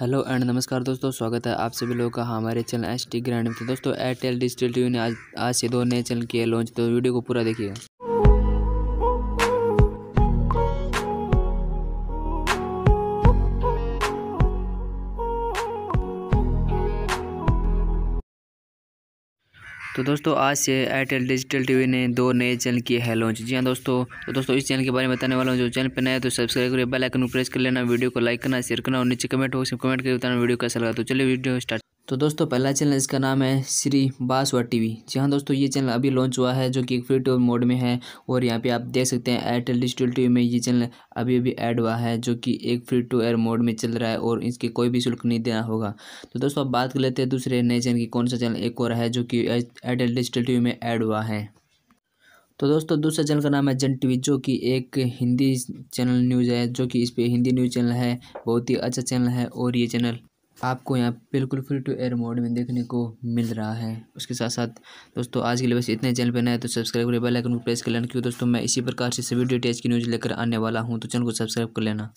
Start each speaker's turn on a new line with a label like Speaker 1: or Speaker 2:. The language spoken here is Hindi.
Speaker 1: हेलो एंड नमस्कार दोस्तों स्वागत है आप सभी लोगों का हमारे चैनल एच टी ग्रैंड में तो दोस्तों एयरटेल डिजिटल टीवी ने आज आज से दो नए चैनल किए लॉन्च तो वीडियो को पूरा देखिएगा तो दोस्तों आज से एयरटेल डिजिटल टीवी ने दो नए चैनल किए हैं लॉन्च जी हाँ दोस्तों तो दोस्तों इस चैनल के बारे में बताने वाला हूँ जो चैनल पर नया तो सब्सक्राइब करिए बेल आइकन को प्रेस कर लेना वीडियो को लाइक करना शेयर करना और नीचे कमेंट बॉक्स में कमेंट करके बताना वीडियो कैसा लगा तो चलिए वीडियो स्टार्ट तो दोस्तों पहला चैनल इसका नाम है श्री बासवा टीवी जी हाँ दोस्तों ये चैनल अभी लॉन्च हुआ है जो कि फ्री टू मोड में है और यहाँ पे आप देख सकते हैं एयरटेल डिजिटल टीवी में ये चैनल अभी अभी ऐड हुआ है जो कि एक फ्री टू एयर मोड में चल रहा है और इसके कोई भी शुल्क नहीं देना होगा तो दोस्तों आप बात कर लेते हैं दूसरे नए चैनल की कौन सा चैनल एक और है जो कि एयरटेल डिजिटल टी में ऐड हुआ है तो दोस्तों दूसरा चैनल का नाम है जन टी जो कि एक हिंदी चैनल न्यूज़ है जो कि इस पर हिंदी न्यूज़ चैनल है बहुत ही अच्छा चैनल है और ये चैनल आपको यहाँ बिल्कुल फ्री टू एयर मोड में देखने को मिल रहा है उसके साथ साथ दोस्तों आज के लिए बस इतने चैनल पर नए तो सब्सक्राइब करें बेल आइकन को प्रेस कर लेना क्योंकि दोस्तों मैं इसी प्रकार से सभी डिटेल्स की न्यूज़ लेकर आने वाला हूँ तो चैनल को सब्सक्राइब कर लेना